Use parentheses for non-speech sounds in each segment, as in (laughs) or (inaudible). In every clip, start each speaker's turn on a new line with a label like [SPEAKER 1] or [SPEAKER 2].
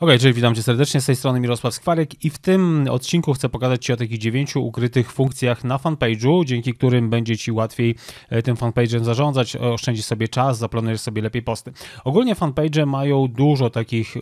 [SPEAKER 1] Ok, czyli witam Cię serdecznie, z tej strony Mirosław Skwarek i w tym odcinku chcę pokazać Ci o takich dziewięciu ukrytych funkcjach na fanpage'u, dzięki którym będzie Ci łatwiej e, tym fanpage'em zarządzać, e, oszczędzisz sobie czas, zaplanujesz sobie lepiej posty. Ogólnie fanpage'e mają dużo takich,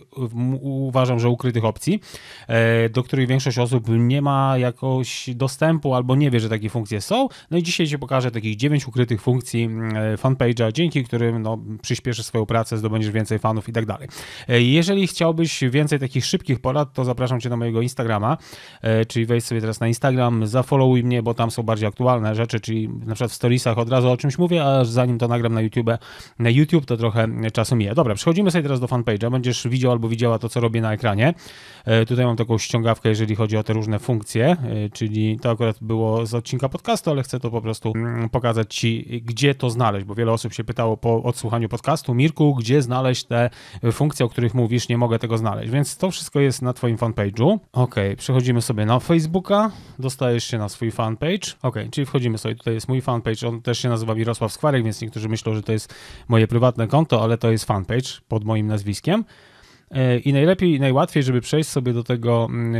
[SPEAKER 1] uważam, że ukrytych opcji, e, do których większość osób nie ma jakoś dostępu albo nie wie, że takie funkcje są. No i dzisiaj Ci pokażę takich dziewięć ukrytych funkcji fanpage'a, dzięki którym no, przyspieszysz swoją pracę, zdobędziesz więcej fanów i tak dalej. Jeżeli chciałbyś więcej takich szybkich porad, to zapraszam Cię do mojego Instagrama, e, czyli wejdź sobie teraz na Instagram, zafollowuj mnie, bo tam są bardziej aktualne rzeczy, czyli na przykład w storiesach od razu o czymś mówię, a zanim to nagram na YouTube, na YouTube to trochę czasu mija. Dobra, przechodzimy sobie teraz do fanpage'a, będziesz widział albo widziała to, co robię na ekranie. E, tutaj mam taką ściągawkę, jeżeli chodzi o te różne funkcje, e, czyli to akurat było z odcinka podcastu, ale chcę to po prostu mm, pokazać Ci, gdzie to znaleźć, bo wiele osób się pytało po odsłuchaniu podcastu, Mirku, gdzie znaleźć te funkcje, o których mówisz, nie mogę tego znaleźć znaleźć. Więc to wszystko jest na Twoim fanpage'u. Ok, przechodzimy sobie na Facebooka, dostajesz się na swój fanpage. Ok, czyli wchodzimy sobie, tutaj jest mój fanpage, on też się nazywa Mirosław Skwarek, więc niektórzy myślą, że to jest moje prywatne konto, ale to jest fanpage pod moim nazwiskiem. E, I najlepiej i najłatwiej, żeby przejść sobie do tego mm, e,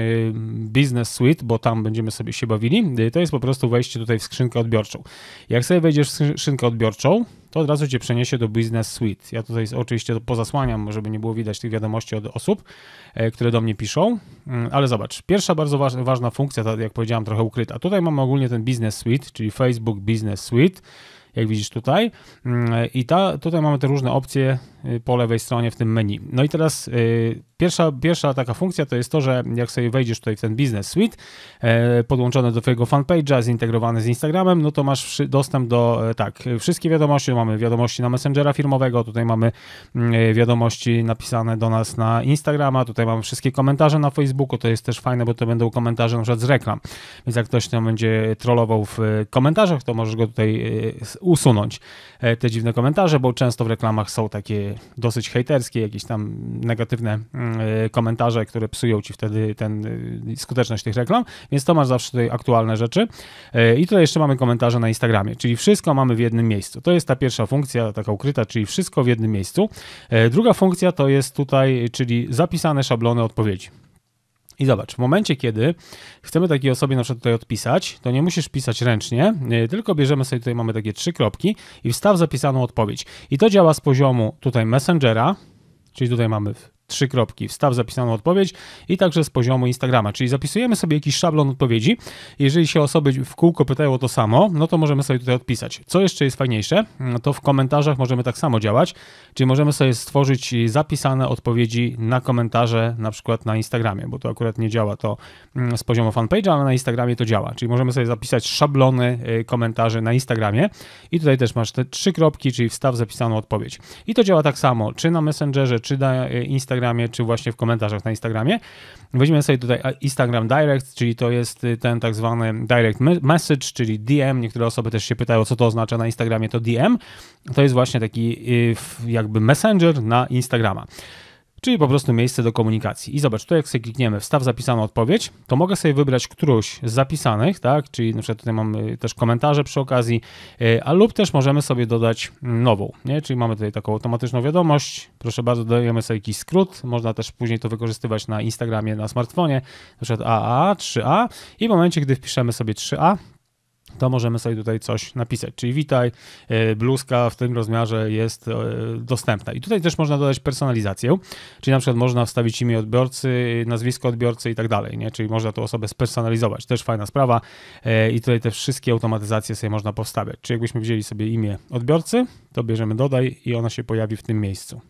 [SPEAKER 1] Business Suite, bo tam będziemy sobie się bawili, e, to jest po prostu wejście tutaj w skrzynkę odbiorczą. Jak sobie wejdziesz w skrzynkę odbiorczą, to od razu cię przeniesie do Business Suite. Ja tutaj oczywiście pozasłaniam, żeby nie było widać tych wiadomości od osób, które do mnie piszą, mm, ale zobacz, pierwsza bardzo ważna funkcja, jak powiedziałam, trochę ukryta. Tutaj mamy ogólnie ten Business Suite, czyli Facebook Business Suite jak widzisz tutaj. Mm, I ta, tutaj mamy te różne opcje y, po lewej stronie w tym menu. No i teraz y, Pierwsza, pierwsza taka funkcja to jest to, że jak sobie wejdziesz tutaj w ten Business Suite, e, podłączone do Twojego fanpage'a, zintegrowane z Instagramem, no to masz dostęp do, e, tak, wszystkie wiadomości, mamy wiadomości na Messengera firmowego, tutaj mamy mm, e, wiadomości napisane do nas na Instagrama, tutaj mamy wszystkie komentarze na Facebooku, to jest też fajne, bo to będą komentarze na przykład z reklam, więc jak ktoś tam będzie trollował w komentarzach, to możesz go tutaj usunąć, te dziwne komentarze, bo często w reklamach są takie dosyć hejterskie, jakieś tam negatywne mm, Y, komentarze, które psują ci wtedy ten, y, skuteczność tych reklam, więc to masz zawsze tutaj aktualne rzeczy. Y, I tutaj jeszcze mamy komentarze na Instagramie, czyli wszystko mamy w jednym miejscu. To jest ta pierwsza funkcja, taka ukryta, czyli wszystko w jednym miejscu. Druga funkcja to jest tutaj, czyli zapisane szablony odpowiedzi. I zobacz, w momencie, kiedy chcemy takiej osobie na przykład tutaj odpisać, to nie musisz pisać ręcznie, tylko bierzemy sobie tutaj, mamy takie trzy kropki i wstaw zapisaną odpowiedź. I to działa z poziomu tutaj Messengera, czyli tutaj mamy trzy kropki, wstaw zapisaną odpowiedź i także z poziomu Instagrama, czyli zapisujemy sobie jakiś szablon odpowiedzi. Jeżeli się osoby w kółko pytają o to samo, no to możemy sobie tutaj odpisać. Co jeszcze jest fajniejsze, no to w komentarzach możemy tak samo działać, czyli możemy sobie stworzyć zapisane odpowiedzi na komentarze na przykład na Instagramie, bo to akurat nie działa to mm, z poziomu fanpage'a, ale na Instagramie to działa, czyli możemy sobie zapisać szablony y, komentarzy na Instagramie i tutaj też masz te trzy kropki, czyli wstaw zapisaną odpowiedź. I to działa tak samo, czy na Messengerze, czy na y, Instagramie, Instagramie, czy właśnie w komentarzach na Instagramie. Weźmiemy sobie tutaj Instagram Direct, czyli to jest y, ten tak zwany Direct Message, czyli DM. Niektóre osoby też się pytają, co to oznacza na Instagramie, to DM. To jest właśnie taki y, jakby messenger na Instagrama czyli po prostu miejsce do komunikacji. I zobacz, tutaj jak sobie klikniemy wstaw zapisaną odpowiedź, to mogę sobie wybrać którąś z zapisanych, tak, czyli na przykład tutaj mamy też komentarze przy okazji, y, a lub też możemy sobie dodać nową, nie? czyli mamy tutaj taką automatyczną wiadomość, proszę bardzo, dodajemy sobie jakiś skrót, można też później to wykorzystywać na Instagramie, na smartfonie, na przykład AA, 3A i w momencie, gdy wpiszemy sobie 3A, to możemy sobie tutaj coś napisać. Czyli witaj, e, bluzka w tym rozmiarze jest e, dostępna. I tutaj też można dodać personalizację, czyli na przykład można wstawić imię odbiorcy, nazwisko odbiorcy i tak dalej, nie? czyli można tą osobę spersonalizować. Też fajna sprawa e, i tutaj te wszystkie automatyzacje sobie można powstawiać. Czyli jakbyśmy wzięli sobie imię odbiorcy, to bierzemy dodaj i ona się pojawi w tym miejscu.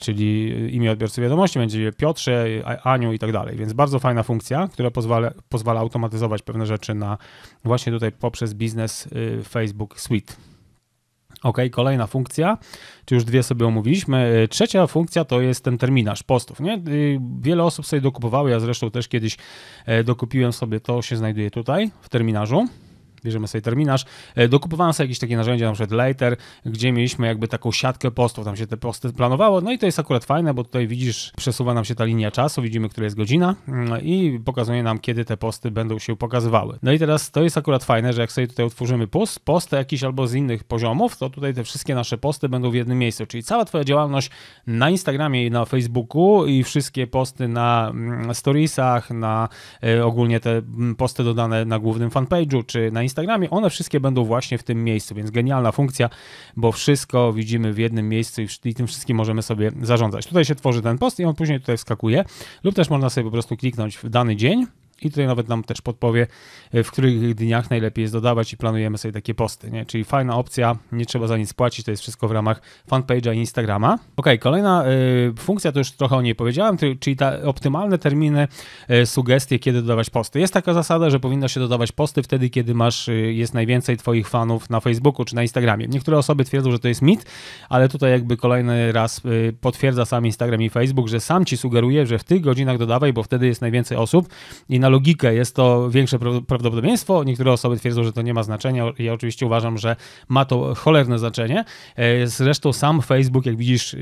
[SPEAKER 1] Czyli imię odbiorcy wiadomości będzie Piotrze, Aniu i tak dalej. Więc bardzo fajna funkcja, która pozwala, pozwala automatyzować pewne rzeczy na właśnie tutaj poprzez przez biznes y, Facebook Suite. Ok, kolejna funkcja, czy już dwie sobie omówiliśmy. Y, trzecia funkcja to jest ten terminarz postów. Nie? Y, wiele osób sobie dokupowało. ja zresztą też kiedyś e, dokupiłem sobie, to się znajduje tutaj w terminarzu bierzemy sobie terminarz, e, dokupowałem sobie jakieś takie narzędzia, na przykład Later, gdzie mieliśmy jakby taką siatkę postów, tam się te posty planowało, no i to jest akurat fajne, bo tutaj widzisz, przesuwa nam się ta linia czasu, widzimy, która jest godzina mm, i pokazuje nam, kiedy te posty będą się pokazywały. No i teraz to jest akurat fajne, że jak sobie tutaj utworzymy post, posty jakiś albo z innych poziomów, to tutaj te wszystkie nasze posty będą w jednym miejscu, czyli cała twoja działalność na Instagramie i na Facebooku i wszystkie posty na mm, storiesach, na e, ogólnie te mm, posty dodane na głównym fanpage'u, czy na Instagramie, Instagramie, one wszystkie będą właśnie w tym miejscu, więc genialna funkcja, bo wszystko widzimy w jednym miejscu i tym wszystkim możemy sobie zarządzać. Tutaj się tworzy ten post i on później tutaj wskakuje lub też można sobie po prostu kliknąć w dany dzień i tutaj nawet nam też podpowie, e, w których dniach najlepiej jest dodawać i planujemy sobie takie posty, nie? Czyli fajna opcja, nie trzeba za nic płacić, to jest wszystko w ramach fanpage'a i Instagrama. Ok, kolejna y, funkcja, to już trochę o niej powiedziałem, czyli te optymalne terminy, y, sugestie, kiedy dodawać posty. Jest taka zasada, że powinno się dodawać posty wtedy, kiedy masz, y, jest najwięcej twoich fanów na Facebooku czy na Instagramie. Niektóre osoby twierdzą, że to jest mit, ale tutaj jakby kolejny raz potwierdza sam Instagram i Facebook, że sam ci sugeruje, że w tych godzinach dodawaj, bo wtedy jest najwięcej osób i na logikę jest to większe prawdopodobieństwo. Niektóre osoby twierdzą, że to nie ma znaczenia. Ja oczywiście uważam, że ma to cholerne znaczenie. E, zresztą sam Facebook, jak widzisz,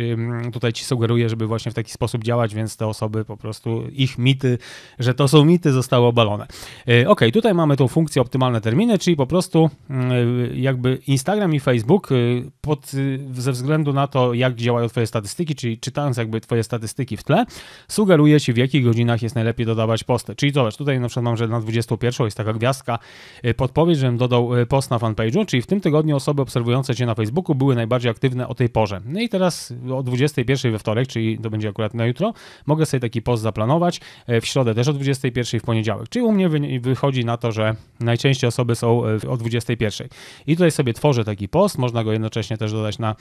[SPEAKER 1] tutaj ci sugeruje, żeby właśnie w taki sposób działać, więc te osoby po prostu, ich mity, że to są mity, zostały obalone. E, ok, tutaj mamy tą funkcję optymalne terminy, czyli po prostu y, jakby Instagram i Facebook y, pod, y, ze względu na to, jak działają twoje statystyki, czyli czytając jakby twoje statystyki w tle, sugeruje ci, w jakich godzinach jest najlepiej dodawać posty. Czyli zobacz, Tutaj na przykład mam, że na 21 jest taka gwiazdka, y, podpowiedź, żebym dodał y, post na fanpage'u, czyli w tym tygodniu osoby obserwujące Cię na Facebooku były najbardziej aktywne o tej porze. No i teraz o 21 we wtorek, czyli to będzie akurat na jutro, mogę sobie taki post zaplanować, y, w środę też o 21 w poniedziałek, czyli u mnie wychodzi na to, że najczęściej osoby są o 21. I tutaj sobie tworzę taki post, można go jednocześnie też dodać na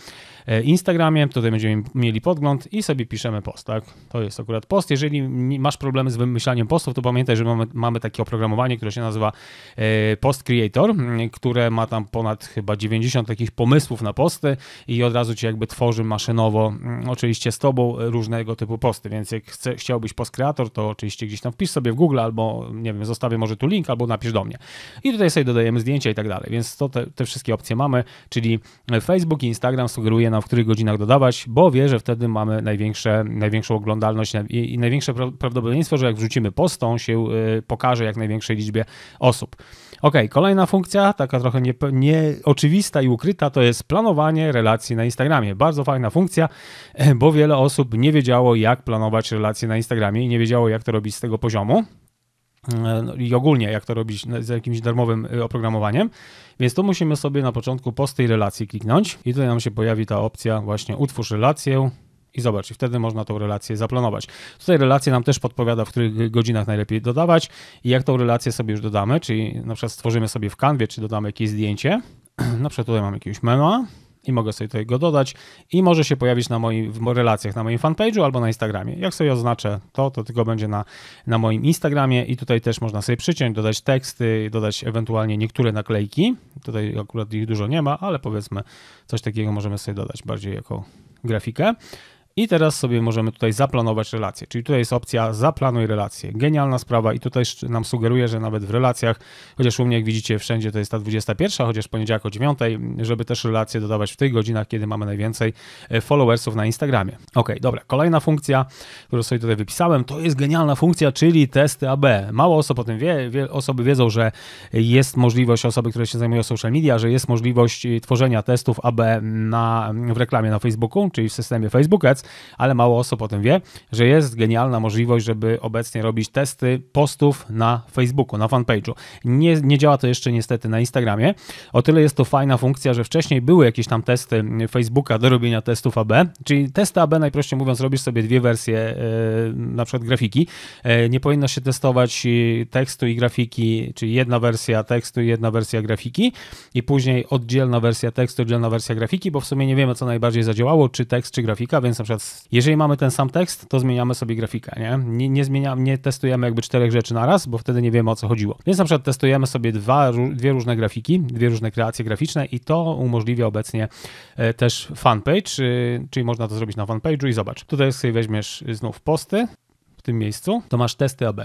[SPEAKER 1] Instagramie, tutaj będziemy mieli podgląd i sobie piszemy post, tak? To jest akurat post. Jeżeli masz problemy z wymyślaniem postów, to pamiętaj, że mamy, mamy takie oprogramowanie, które się nazywa e, Post Creator, mm, które ma tam ponad chyba 90 takich pomysłów na posty i od razu ci jakby tworzy maszynowo, mm, oczywiście z tobą, e, różnego typu posty, więc jak chce, chciałbyś post creator, to oczywiście gdzieś tam wpisz sobie w Google albo, nie wiem, zostawię może tu link albo napisz do mnie. I tutaj sobie dodajemy zdjęcia i tak dalej, więc to te, te wszystkie opcje mamy, czyli e, Facebook i Instagram sugeruje nam, w których godzinach dodawać, bo wie, że wtedy mamy największe, największą oglądalność i, i największe pra prawdopodobieństwo, że jak wrzucimy post, to on się Y, pokaże jak największej liczbie osób. Ok, kolejna funkcja, taka trochę nie, nieoczywista i ukryta, to jest planowanie relacji na Instagramie. Bardzo fajna funkcja, bo wiele osób nie wiedziało, jak planować relacje na Instagramie i nie wiedziało, jak to robić z tego poziomu. Y, no I ogólnie, jak to robić no, z jakimś darmowym y, oprogramowaniem. Więc tu musimy sobie na początku post tej relacji kliknąć i tutaj nam się pojawi ta opcja właśnie utwórz relację, i zobacz, i wtedy można tą relację zaplanować. Tutaj relacja nam też podpowiada, w których godzinach najlepiej dodawać i jak tą relację sobie już dodamy, czyli na przykład stworzymy sobie w kanwie, czy dodamy jakieś zdjęcie. (clears throat) Na przykład tutaj mam jakiegoś mema, i mogę sobie tutaj go dodać i może się pojawić na moich w relacjach na moim fanpage'u albo na Instagramie. Jak sobie oznaczę to, to tylko będzie na, na moim Instagramie i tutaj też można sobie przyciąć, dodać teksty, dodać ewentualnie niektóre naklejki. Tutaj akurat ich dużo nie ma, ale powiedzmy coś takiego możemy sobie dodać bardziej jako grafikę. I teraz sobie możemy tutaj zaplanować relacje, czyli tutaj jest opcja zaplanuj relacje. Genialna sprawa i tutaj nam sugeruje, że nawet w relacjach, chociaż u mnie jak widzicie wszędzie to jest ta 21, chociaż poniedziałek o 9, żeby też relacje dodawać w tych godzinach, kiedy mamy najwięcej e, followersów na Instagramie. Ok, dobra, kolejna funkcja, którą sobie tutaj wypisałem, to jest genialna funkcja, czyli testy AB. Mało osób o tym wie, wie osoby wiedzą, że jest możliwość, osoby, które się zajmują social media, że jest możliwość e, tworzenia testów AB na, w reklamie na Facebooku, czyli w systemie Facebook Ads, ale mało osób o tym wie, że jest genialna możliwość, żeby obecnie robić testy postów na Facebooku, na fanpage'u. Nie, nie działa to jeszcze niestety na Instagramie. O tyle jest to fajna funkcja, że wcześniej były jakieś tam testy Facebooka do robienia testów AB, czyli testy AB najprościej mówiąc robisz sobie dwie wersje, e, na przykład grafiki. E, nie powinno się testować e, tekstu i grafiki, czyli jedna wersja tekstu i jedna wersja grafiki i później oddzielna wersja tekstu, oddzielna wersja grafiki, bo w sumie nie wiemy, co najbardziej zadziałało, czy tekst, czy grafika, więc na przykład jeżeli mamy ten sam tekst, to zmieniamy sobie grafikę, nie? Nie, nie, zmieniamy, nie testujemy jakby czterech rzeczy na raz, bo wtedy nie wiemy o co chodziło. Więc na przykład testujemy sobie dwa, dwie różne grafiki, dwie różne kreacje graficzne i to umożliwia obecnie e, też fanpage, y, czyli można to zrobić na fanpage'u i zobacz. Tutaj sobie weźmiesz znów posty w tym miejscu, to masz testy AB.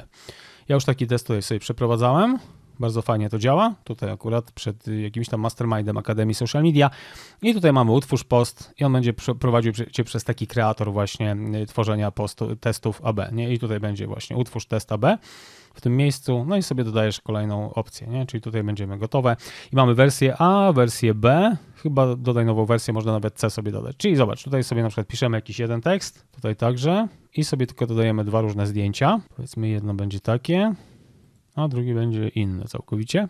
[SPEAKER 1] Ja już taki test tutaj sobie przeprowadzałem. Bardzo fajnie to działa. Tutaj akurat przed jakimś tam mastermindem Akademii Social Media. I tutaj mamy utwórz post i on będzie prowadził cię przez taki kreator właśnie y, tworzenia postu, testów AB. Nie? I tutaj będzie właśnie utwórz test AB w tym miejscu, no i sobie dodajesz kolejną opcję, nie? czyli tutaj będziemy gotowe i mamy wersję A, wersję B, chyba dodaj nową wersję, można nawet C sobie dodać, czyli zobacz, tutaj sobie na przykład piszemy jakiś jeden tekst, tutaj także i sobie tylko dodajemy dwa różne zdjęcia, powiedzmy jedno będzie takie, a drugi będzie inny całkowicie.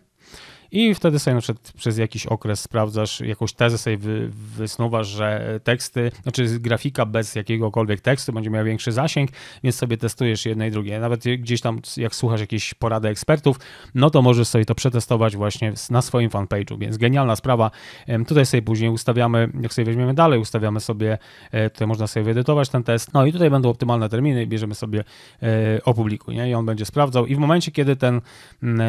[SPEAKER 1] I wtedy sobie na przykład przez jakiś okres sprawdzasz, jakąś tezę sobie wy, wysnuwasz, że teksty, znaczy grafika bez jakiegokolwiek tekstu będzie miała większy zasięg, więc sobie testujesz jedne i drugie. Nawet gdzieś tam, jak słuchasz jakiejś porady ekspertów, no to możesz sobie to przetestować właśnie na swoim fanpage'u, więc genialna sprawa. Tutaj sobie później ustawiamy, jak sobie weźmiemy dalej, ustawiamy sobie, e, tutaj można sobie wyedytować ten test, no i tutaj będą optymalne terminy, bierzemy sobie e, opublikuj, nie? i on będzie sprawdzał i w momencie, kiedy ten,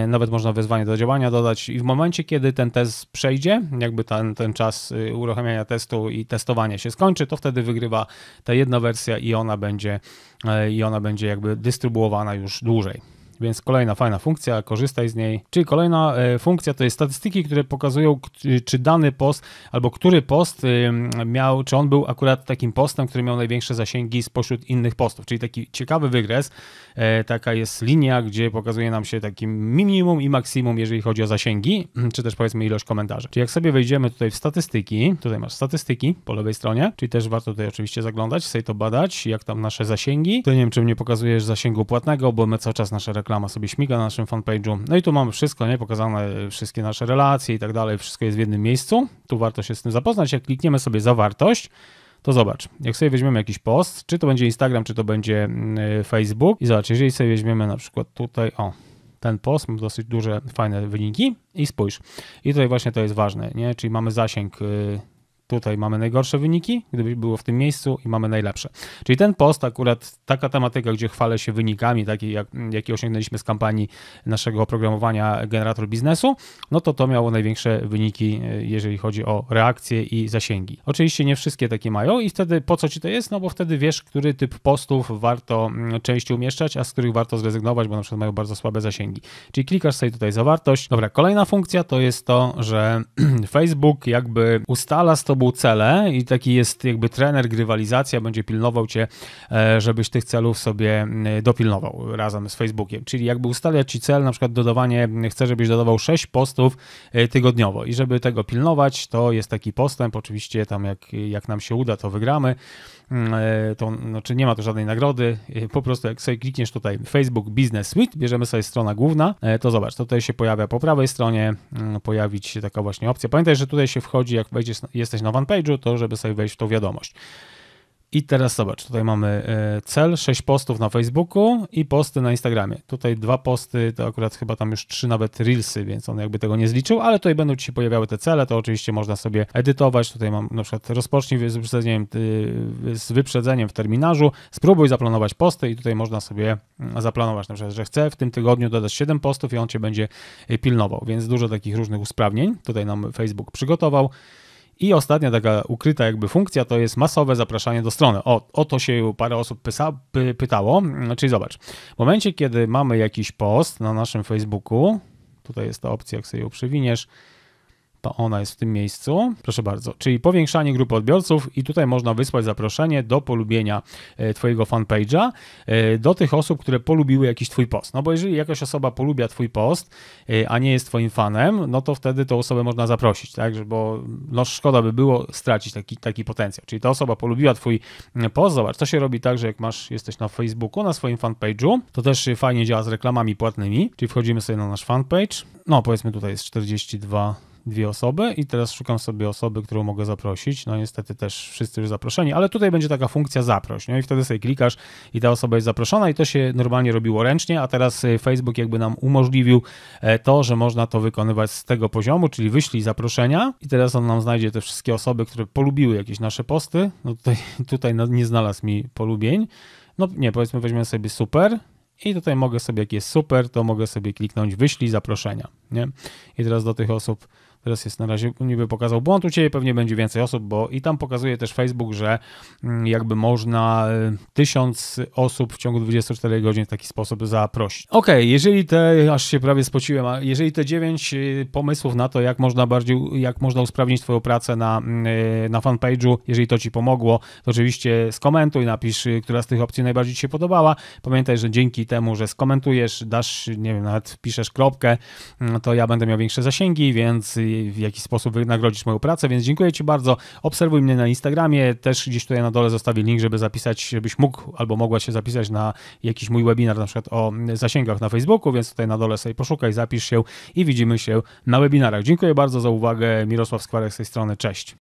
[SPEAKER 1] nawet można wezwanie do działania dodać i w momencie, kiedy ten test przejdzie, jakby ten, ten czas y, uruchamiania testu i testowania się skończy, to wtedy wygrywa ta jedna wersja i ona będzie, e, i ona będzie jakby dystrybuowana już dłużej. Więc kolejna fajna funkcja, korzystaj z niej. Czyli kolejna e, funkcja to jest statystyki, które pokazują, czy dany post albo który post y, miał, czy on był akurat takim postem, który miał największe zasięgi spośród innych postów. Czyli taki ciekawy wygres. E, taka jest linia, gdzie pokazuje nam się takim minimum i maksimum, jeżeli chodzi o zasięgi, (clears throat) czy też powiedzmy ilość komentarzy. Czyli jak sobie wejdziemy tutaj w statystyki, tutaj masz statystyki po lewej stronie, czyli też warto tutaj oczywiście zaglądać, sobie to badać, jak tam nasze zasięgi. To nie wiem, czy mnie pokazujesz zasięgu płatnego, bo my cały czas nasze reklama sobie śmiga na naszym fanpage'u. No i tu mamy wszystko, nie? Pokazane wszystkie nasze relacje i tak dalej. Wszystko jest w jednym miejscu. Tu warto się z tym zapoznać. Jak klikniemy sobie zawartość, to zobacz, jak sobie weźmiemy jakiś post, czy to będzie Instagram, czy to będzie mm, y, Facebook i zobacz, jeżeli sobie weźmiemy na przykład tutaj, o, ten post, mam dosyć duże, fajne wyniki i spójrz. I tutaj właśnie to jest ważne, nie? Czyli mamy zasięg y, tutaj mamy najgorsze wyniki, gdyby było w tym miejscu i mamy najlepsze. Czyli ten post akurat, taka tematyka, gdzie chwalę się wynikami, takie jak, jakie osiągnęliśmy z kampanii naszego oprogramowania Generator Biznesu, no to to miało największe wyniki, e, jeżeli chodzi o reakcje i zasięgi. Oczywiście nie wszystkie takie mają i wtedy po co ci to jest? No bo wtedy wiesz, który typ postów warto częściej umieszczać, a z których warto zrezygnować, bo na przykład mają bardzo słabe zasięgi. Czyli klikasz sobie tutaj zawartość. Dobra, kolejna funkcja to jest to, że (clears throat) Facebook jakby ustala z tobą tobą cele i taki jest jakby trener, grywalizacja, będzie pilnował cię, e, żebyś tych celów sobie e, dopilnował razem z Facebookiem. Czyli jakby ustawiać ci cel, na przykład dodawanie, chcę, żebyś dodawał 6 postów e, tygodniowo i żeby tego pilnować, to jest taki postęp, oczywiście tam jak, jak nam się uda, to wygramy, Mm, e, to znaczy nie ma tu żadnej nagrody, e, po prostu jak sobie klikniesz tutaj Facebook Business Suite, bierzemy sobie strona główna, e, to zobacz, to tutaj się pojawia po prawej stronie, mm, pojawić się taka właśnie opcja. Pamiętaj, że tutaj się wchodzi, jak wejdziesz, jesteś na fanpage'u, to żeby sobie wejść w tą wiadomość. I teraz zobacz, tutaj mamy e, cel, 6 postów na Facebooku i posty na Instagramie. Tutaj dwa posty, to akurat chyba tam już trzy nawet reelsy, więc on jakby tego nie zliczył, ale tutaj będą ci się pojawiały te cele, to oczywiście można sobie edytować. Tutaj mam na przykład rozpocznij z wyprzedzeniem, z wyprzedzeniem w terminarzu, spróbuj zaplanować posty i tutaj można sobie mm, zaplanować na przykład, że chcę w tym tygodniu dodać 7 postów i on cię będzie e, pilnował, więc dużo takich różnych usprawnień tutaj nam Facebook przygotował. I ostatnia taka ukryta jakby funkcja to jest masowe zapraszanie do strony. O, o to się parę osób pysa, py, pytało. Czyli znaczy, zobacz, w momencie kiedy mamy jakiś post na naszym Facebooku, tutaj jest ta opcja, jak sobie ją przewiniesz, to ona jest w tym miejscu. Proszę bardzo, czyli powiększanie grupy odbiorców i tutaj można wysłać zaproszenie do polubienia e, Twojego fanpage'a e, do tych osób, które polubiły jakiś Twój post. No bo jeżeli jakaś osoba polubia Twój post, e, a nie jest Twoim fanem, no to wtedy tą osobę można zaprosić, tak, bo no szkoda by było stracić taki, taki potencjał. Czyli ta osoba polubiła Twój mm, post, zobacz, to się robi tak, że jak masz, jesteś na Facebooku, na swoim fanpage'u, to też fajnie działa z reklamami płatnymi, czyli wchodzimy sobie na nasz fanpage, no powiedzmy tutaj jest 42 dwie osoby i teraz szukam sobie osoby, którą mogę zaprosić. No niestety też wszyscy już zaproszeni, ale tutaj będzie taka funkcja zaproś, no i wtedy sobie klikasz i ta osoba jest zaproszona i to się normalnie robiło ręcznie, a teraz e, Facebook jakby nam umożliwił e, to, że można to wykonywać z tego poziomu, czyli wyślij zaproszenia i teraz on nam znajdzie te wszystkie osoby, które polubiły jakieś nasze posty. No tutaj, (laughs) tutaj no, nie znalazł mi polubień. No nie, powiedzmy weźmiemy sobie super, i tutaj mogę sobie, jak jest super, to mogę sobie kliknąć wyślij zaproszenia. Nie? I teraz do tych osób Teraz jest na razie, niby pokazał błąd u Ciebie, pewnie będzie więcej osób, bo i tam pokazuje też Facebook, że mm, jakby można y, tysiąc osób w ciągu 24 godzin w taki sposób zaprosić. Okej, jeżeli te, aż się prawie spociłem, a jeżeli te 9 y, pomysłów na to, jak można bardziej, jak można usprawnić Twoją pracę na, mm, y, na fanpage'u, jeżeli to Ci pomogło, to oczywiście skomentuj, napisz, która z tych opcji najbardziej Ci się podobała. Pamiętaj, że dzięki temu, że skomentujesz, dasz, nie wiem, nawet piszesz kropkę, mm, to ja będę miał większe zasięgi, więc w jakiś sposób wynagrodzić moją pracę, więc dziękuję Ci bardzo. Obserwuj mnie na Instagramie, też gdzieś tutaj na dole zostawię link, żeby zapisać, żebyś mógł albo mogła się zapisać na jakiś mój webinar, na przykład o zasięgach na Facebooku, więc tutaj na dole sobie poszukaj, zapisz się i widzimy się na webinarach. Dziękuję bardzo za uwagę. Mirosław Skwarek z tej strony. Cześć.